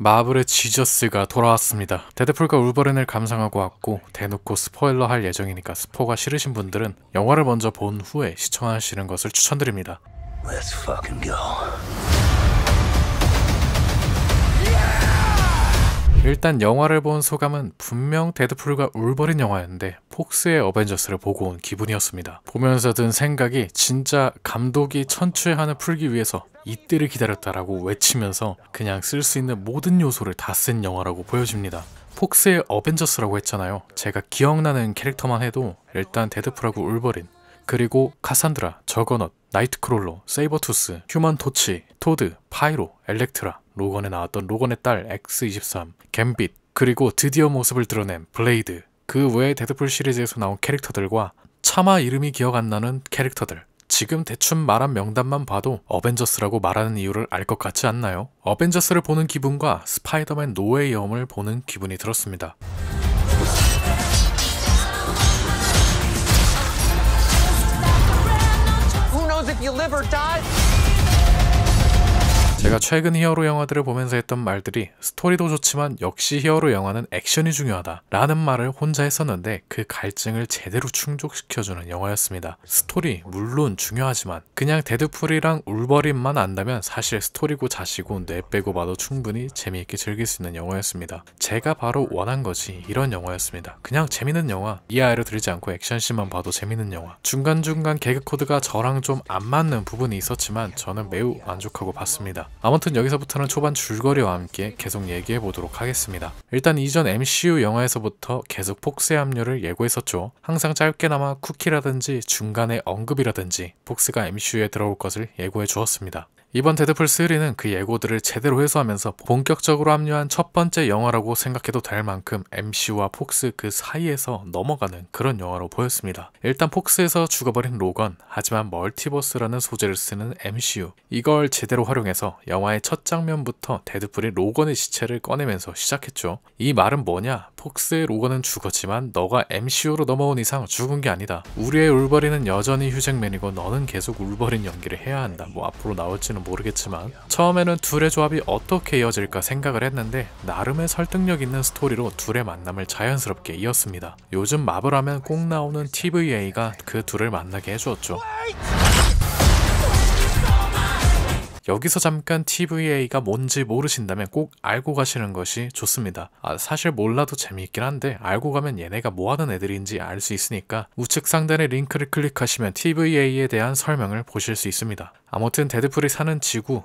마블의 지저스가 돌아왔습니다. 데드풀과 울버린을 감상하고 왔고 대놓고 스포일러 할 예정이니까 스포가 싫으신 분들은 영화를 먼저 본 후에 시청하시는 것을 추천드립니다. Let's fucking go. 일단 영화를 본 소감은 분명 데드풀과 울버린 영화였는데 폭스의 어벤져스를 보고 온 기분이었습니다. 보면서 든 생각이 진짜 감독이 천추의 한을 풀기 위해서 이때를 기다렸다라고 외치면서 그냥 쓸 수 있는 모든 요소를 다 쓴 영화라고 보여집니다. 폭스의 어벤져스라고 했잖아요. 제가 기억나는 캐릭터만 해도 일단 데드풀하고 울버린 그리고 카산드라, 저거넛, 나이트크롤러, 세이버투스, 휴먼 토치, 토드, 파이로, 엘렉트라 로건에 나왔던 로건의 딸 X23, 갬빗, 그리고 드디어 모습을 드러낸 블레이드, 그외 데드풀 시리즈에서 나온 캐릭터들과 차마 이름이 기억 안 나는 캐릭터들, 지금 대충 말한 명단만 봐도 어벤져스라고 말하는 이유를 알 것 같지 않나요? 어벤져스를 보는 기분과 스파이더맨 노웨이 엄을 보는 기분이 들었습니다. 제가 최근 히어로 영화들을 보면서 했던 말들이 스토리도 좋지만 역시 히어로 영화는 액션이 중요하다 라는 말을 혼자 했었는데 그 갈증을 제대로 충족시켜주는 영화였습니다. 스토리 물론 중요하지만 그냥 데드풀이랑 울버린만 안다면 사실 스토리고 자시고 뇌 빼고 봐도 충분히 재미있게 즐길 수 있는 영화였습니다. 제가 바로 원한 것이 이런 영화였습니다. 그냥 재밌는 영화 이아이를 들이지 않고 액션씬만 봐도 재밌는 영화 중간중간 개그 코드가 저랑 좀 안 맞는 부분이 있었지만 저는 매우 만족하고 봤습니다. 아무튼 여기서부터는 초반 줄거리와 함께 계속 얘기해 보도록 하겠습니다. 일단 이전 MCU 영화에서부터 계속 폭스의 합류를 예고했었죠. 항상 짧게나마 쿠키라든지 중간에 언급이라든지 폭스가 MCU에 들어올 것을 예고해 주었습니다. 이번 데드풀 3는 그 예고들을 제대로 해소하면서 본격적으로 합류한 첫 번째 영화라고 생각해도 될 만큼 MC와 폭스 그 사이에서 넘어가는 그런 영화로 보였습니다. 일단 폭스에서 죽어버린 로건, 하지만 멀티버스라는 소재를 쓰는 MCU. 이걸 제대로 활용해서 영화의 첫 장면부터 데드풀이 로건의 시체를 꺼내면서 시작했죠. 이 말은 뭐냐? 폭스의 로건은 죽었지만 너가 MCU로 넘어온 이상 죽은 게 아니다. 우리의 울버리는 여전히 휴잭맨이고 너는 계속 울버린 연기를 해야 한다. 뭐 앞으로 나올지는 있을는 모르겠지만 처음에는 둘의 조합이 어떻게 이어질까 생각을 했는데 나름의 설득력 있는 스토리로 둘의 만남을 자연스럽게 이었습니다. 요즘 마블 하면 꼭 나오는 TVA가 그 둘을 만나게 해주었죠. 여기서 잠깐 TVA가 뭔지 모르신다면 꼭 알고 가시는 것이 좋습니다. 아, 사실 몰라도 재미있긴 한데 알고 가면 얘네가 뭐하는 애들인지 알 수 있으니까 우측 상단의 링크를 클릭하시면 TVA에 대한 설명을 보실 수 있습니다. 아무튼 데드풀이 사는 지구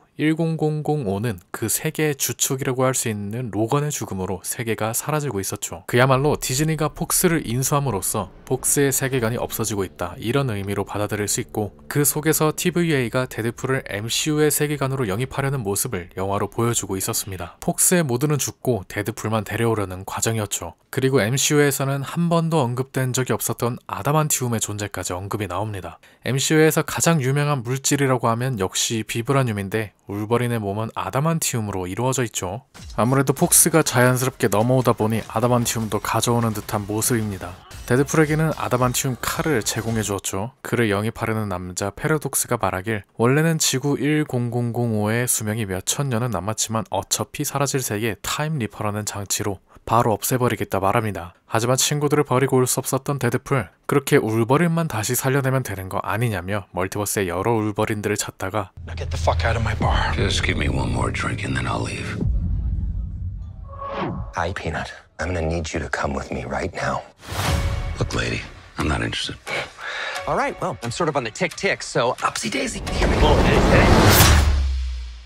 10005는 그 세계의 주축이라고 할 수 있는 로건의 죽음으로 세계가 사라지고 있었죠. 그야말로 디즈니가 폭스를 인수함으로써 폭스의 세계관이 없어지고 있다 이런 의미로 받아들일 수 있고 그 속에서 TVA가 데드풀을 MCU의 세계 세계관으로 영입하려는 모습을 영화로 보여주고 있었습니다. 폭스의 모두는 죽고 데드풀만 데려오려는 과정이었죠. 그리고 MCU에서는 한 번도 언급된 적이 없었던 아담한티움의 존재까지 언급이 나옵니다. MCU에서 가장 유명한 물질이라고 하면 역시 비브라늄인데 울버린의 몸은 아담한티움으로 이루어져 있죠. 아무래도 폭스가 자연스럽게 넘어오다 보니 아담한티움도 가져오는 듯한 모습입니다. 데드풀에게는 아담한티움 칼을 제공해 주었죠. 그를 영입하려는 남자 페라독스가 말하길 원래는 지구 100 005의 수명이 몇 천 년은 남았지만 어차피 사라질 세계 타임 리퍼라는 장치로 바로 없애버리겠다 말합니다. 하지만 친구들을 버리고 올 수 없었던 데드풀 그렇게 울버린만 다시 살려내면 되는 거 아니냐며 멀티버스의 여러 울버린들을 찾다가 Hi, Peanut. I'm gonna need you to come with me right now. Look, lady, I'm not interested. All right, well, I'm sort of on the tick tick, so upsy daisy. Here we go.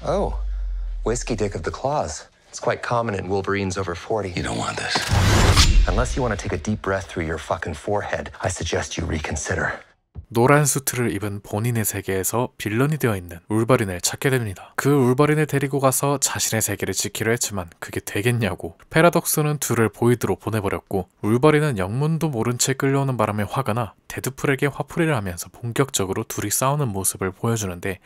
Oh, whiskey dick of the claws. It's quite common in Wolverines over 40. You don't want this. Unless you want to take a deep breath through your fucking forehead, I suggest you reconsider. 노란 수트를 입은 본인의 세계에서 빌런이 되어 있는 울버린을 찾게 됩니다. 그 울버린을 데리고 가서 자신의 세계를 지키려 했지만 그게 되겠냐고 패러독스는 둘을 보이드로 보내버렸고 울버린은 영문도 모른 채 끌려오는 바람에 화가 나 데드풀에게 화풀이를 하면서 본격적으로 둘이 싸우는 모습을 보여주는데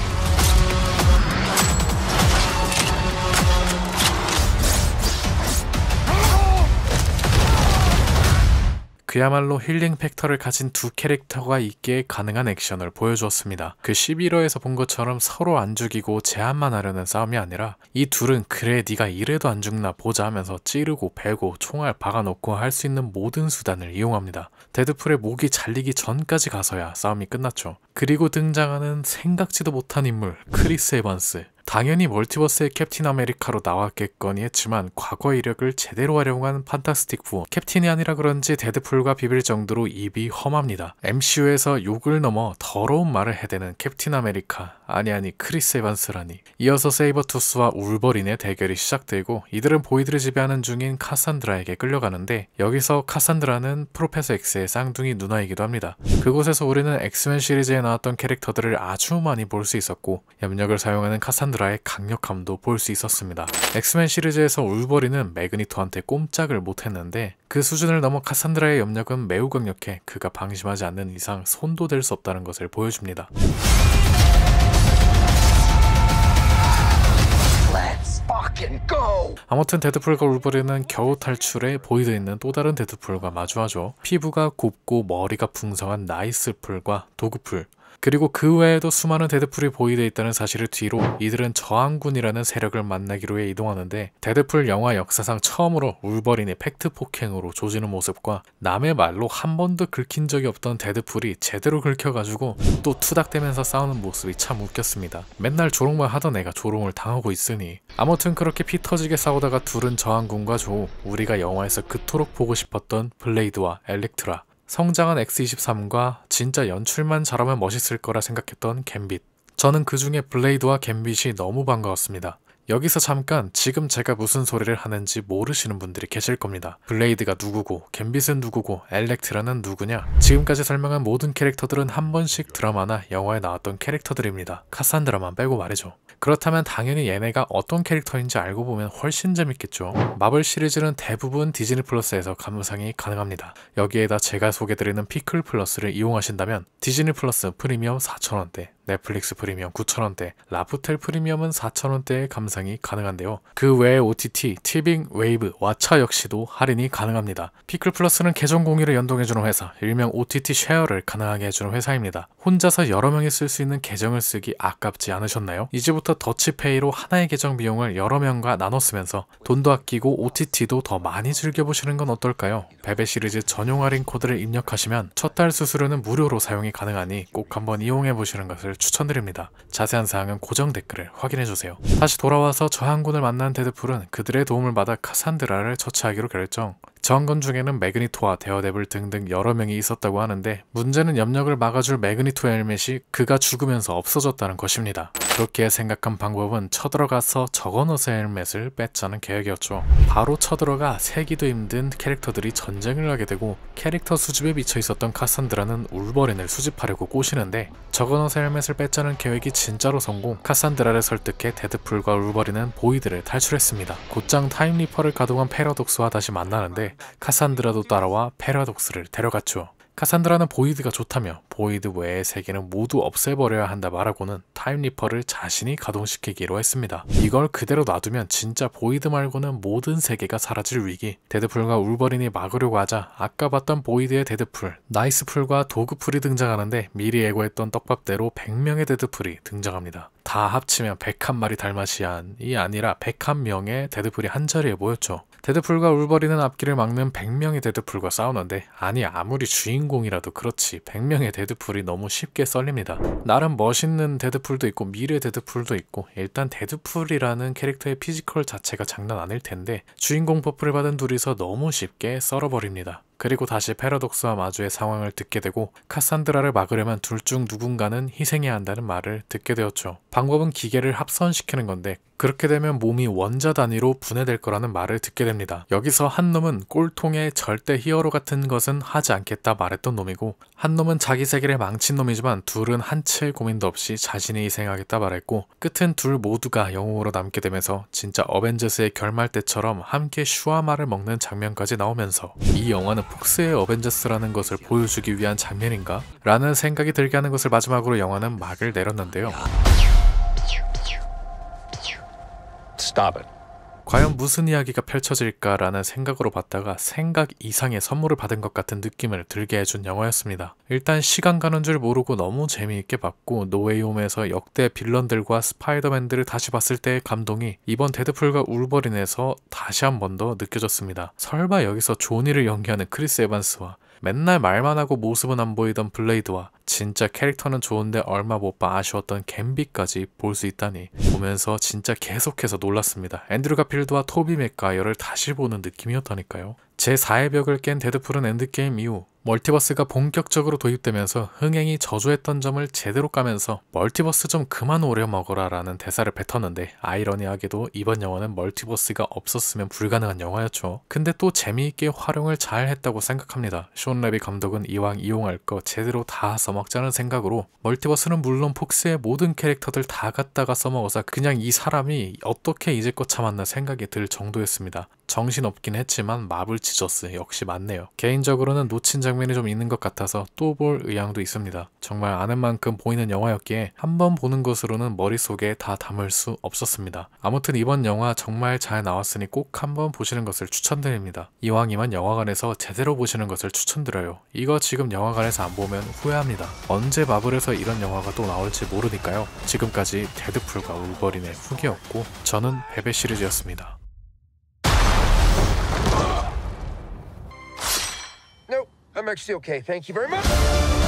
그야말로 힐링 팩터를 가진 두 캐릭터가 있기에 가능한 액션을 보여주었습니다. 그 11호에서 본 것처럼 서로 안 죽이고 제한만 하려는 싸움이 아니라 이 둘은 그래 네가 이래도 안 죽나 보자 하면서 찌르고 베고 총알 박아놓고 할 수 있는 모든 수단을 이용합니다. 데드풀의 목이 잘리기 전까지 가서야 싸움이 끝났죠. 그리고 등장하는 생각지도 못한 인물 크리스 에반스 당연히 멀티버스의 캡틴 아메리카로 나왔겠거니 했지만 과거 이력을 제대로 활용한 판타스틱 4 캡틴이 아니라 그런지 데드풀과 비빌 정도로 입이 험합니다. MCU에서 욕을 넘어 더러운 말을 해대는 캡틴 아메리카 아니 아니 크리스 에반스라니 이어서 세이버투스와 울버린의 대결이 시작되고 이들은 보이드를 지배하는 중인 카산드라에게 끌려가는데 여기서 카산드라는 프로페서 X의 쌍둥이 누나이기도 합니다. 그곳에서 우리는 엑스맨 시리즈에 나왔던 캐릭터들을 아주 많이 볼 수 있었고 염력을 사용하는 카산드라 카 с с 라의 강력함도 볼 수 있었습니다. 엑스맨 시리즈에서 울버리는 매그니토한테 꼼짝을 못했는데 그 수준을 넘어 카산드라의 염력은 매우 강력해 그가 방심하지 않는 이상 손도 댈 수 없다는 것을 보여줍니다. 아무튼 데드풀과 울버리는 겨우 탈출해 보이드 있는 또 다른 데드풀과 마주하죠. 피부가 곱고 머리가 풍성한 나이스풀과 도그풀, 그리고 그 외에도 수많은 데드풀이 보이돼 있다는 사실을 뒤로 이들은 저항군이라는 세력을 만나기로 해 이동하는데 데드풀 영화 역사상 처음으로 울버린의 팩트 폭행으로 조지는 모습과 남의 말로 한 번도 긁힌 적이 없던 데드풀이 제대로 긁혀가지고 또 투닥대면서 싸우는 모습이 참 웃겼습니다. 맨날 조롱만 하던 애가 조롱을 당하고 있으니 아무튼 그렇게 피 터지게 싸우다가 둘은 저항군과 조 우리가 영화에서 그토록 보고 싶었던 블레이드와 엘렉트라 성장한 X23과 진짜 연출만 잘하면 멋있을 거라 생각했던 갬빗. 저는 그 중에 블레이드와 갬빗이 너무 반가웠습니다. 여기서 잠깐 지금 제가 무슨 소리를 하는지 모르시는 분들이 계실 겁니다. 블레이드가 누구고, 갬빗은 누구고, 엘렉트라는 누구냐? 지금까지 설명한 모든 캐릭터들은 한 번씩 드라마나 영화에 나왔던 캐릭터들입니다. 카산드라만 빼고 말이죠. 그렇다면 당연히 얘네가 어떤 캐릭터인지 알고 보면 훨씬 재밌겠죠. 마블 시리즈는 대부분 디즈니 플러스에서 감상이 가능합니다. 여기에다 제가 소개드리는 피클 플러스를 이용하신다면 디즈니 플러스 프리미엄 4,000원대 넷플릭스 프리미엄 9,000원대, 라프텔 프리미엄은 4,000원대에 감상이 가능한데요. 그 외에 OTT, 티빙, 웨이브, 왓챠 역시도 할인이 가능합니다. 피클 플러스는 계정 공유를 연동해주는 회사, 일명 OTT 쉐어를 가능하게 해주는 회사입니다. 혼자서 여러 명이 쓸 수 있는 계정을 쓰기 아깝지 않으셨나요? 이제부터 더치페이로 하나의 계정 비용을 여러 명과 나눠 쓰면서 돈도 아끼고 OTT도 더 많이 즐겨보시는 건 어떨까요? 베베 시리즈 전용 할인 코드를 입력하시면 첫 달 수수료는 무료로 사용이 가능하니 꼭 한번 이용해보시는 것을 추천드립니다. 자세한 사항은 고정 댓글을 확인해주세요. 다시 돌아와서 저항군을 만난 데드풀은 그들의 도움을 받아 카산드라를 처치하기로 결정. 저건 중에는 매그니토와 데어데블 등등 여러 명이 있었다고 하는데 문제는 염력을 막아줄 매그니토 헬멧이 그가 죽으면서 없어졌다는 것입니다. 그렇게 생각한 방법은 쳐들어가서 저건어스 헬멧을 뺏자는 계획이었죠. 바로 쳐들어가 세기도 힘든 캐릭터들이 전쟁을 하게 되고 캐릭터 수집에 미쳐 있었던 카산드라는 울버린을 수집하려고 꼬시는데 저건어스 헬멧을 뺏자는 계획이 진짜로 성공 카산드라를 설득해 데드풀과 울버린은 보이드를 탈출했습니다. 곧장 타임리퍼를 가동한 패러독스와 다시 만나는데 카산드라도 따라와 페라독스를 데려갔죠. 카산드라는 보이드가 좋다며 보이드 외의 세계는 모두 없애버려야 한다 말하고는 타임리퍼를 자신이 가동시키기로 했습니다. 이걸 그대로 놔두면 진짜 보이드 말고는 모든 세계가 사라질 위기 데드풀과 울버린이 막으려고 하자 아까 봤던 보이드의 데드풀, 나이스풀과 도그풀이 등장하는데 미리 예고했던 떡밥대로 100명의 데드풀이 등장합니다. 다 합치면 101마리 달마시안이 아니라 101명의 데드풀이 한자리에 모였죠. 데드풀과 울버리는 앞길을 막는 100명의 데드풀과 싸우는데 아니 아무리 주인공이라도 그렇지 100명의 데드풀이 너무 쉽게 썰립니다. 나름 멋있는 데드풀도 있고 미래 데드풀도 있고 일단 데드풀이라는 캐릭터의 피지컬 자체가 장난 아닐 텐데 주인공 버프를 받은 둘이서 너무 쉽게 썰어버립니다. 그리고 다시 패러독스와 마주의 상황을 듣게 되고 카산드라를 막으려면 둘 중 누군가는 희생해야 한다는 말을 듣게 되었죠. 방법은 기계를 합선시키는 건데 그렇게 되면 몸이 원자 단위로 분해될 거라는 말을 듣게 됩니다. 여기서 한 놈은 꼴통의 절대 히어로 같은 것은 하지 않겠다 말했던 놈이고 한 놈은 자기 세계를 망친 놈이지만 둘은 한치의 고민도 없이 자신이 희생하겠다 말했고 끝은 둘 모두가 영웅으로 남게 되면서 진짜 어벤져스의 결말 때처럼 함께 슈아마를 먹는 장면까지 나오면서 이 영화는 폭스의 어벤져스라는 것을 보여주기 위한 장면인가? 라는 생각이 들게 하는 것을 마지막으로 영화는 막을 내렸는데요. Stop it. 과연 무슨 이야기가 펼쳐질까라는 생각으로 봤다가 생각 이상의 선물을 받은 것 같은 느낌을 들게 해준 영화였습니다. 일단 시간 가는 줄 모르고 너무 재미있게 봤고 노웨이홈에서 역대 빌런들과 스파이더맨들을 다시 봤을 때의 감동이 이번 데드풀과 울버린에서 다시 한번 더 느껴졌습니다. 설마 여기서 조니를 연기하는 크리스 에반스와 맨날 말만 하고 모습은 안 보이던 블레이드와 진짜 캐릭터는 좋은데 얼마 못 봐 아쉬웠던 갬비까지 볼 수 있다니 보면서 진짜 계속해서 놀랐습니다. 앤드류 가필드와 토비 맥가이어를 다시 보는 느낌이었다니까요. 제4의 벽을 깬 데드풀은 엔드게임 이후 멀티버스가 본격적으로 도입되면서 흥행이 저조했던 점을 제대로 까면서 멀티버스 좀 그만 오려 먹어라 라는 대사를 뱉었는데 아이러니하게도 이번 영화는 멀티버스가 없었으면 불가능한 영화였죠. 근데 또 재미있게 활용을 잘 했다고 생각합니다. 쇼 레비 감독은 이왕 이용할 거 제대로 다 해서 써먹자는 생각으로 멀티버스는 물론 폭스의 모든 캐릭터들 다 갖다가 써먹어서 그냥 이 사람이 어떻게 이제껏 참았나 생각이 들 정도였습니다. 정신없긴 했지만 마블 지저스 역시 맞네요. 개인적으로는 놓친 장면이 좀 있는 것 같아서 또 볼 의향도 있습니다. 정말 아는 만큼 보이는 영화였기에 한번 보는 것으로는 머릿속에 다 담을 수 없었습니다. 아무튼 이번 영화 정말 잘 나왔으니 꼭 한번 보시는 것을 추천드립니다. 이왕이면 영화관에서 제대로 보시는 것을 추천드려요. 이거 지금 영화관에서 안 보면 후회합니다. 있습니다. 언제 마블에서 이런 영화가 또 나올지 모르니까요. 지금까지 데드풀과 울버린의 후기였고 저는 베베 시리즈였습니다. No, I'm actually okay. Thank you very much.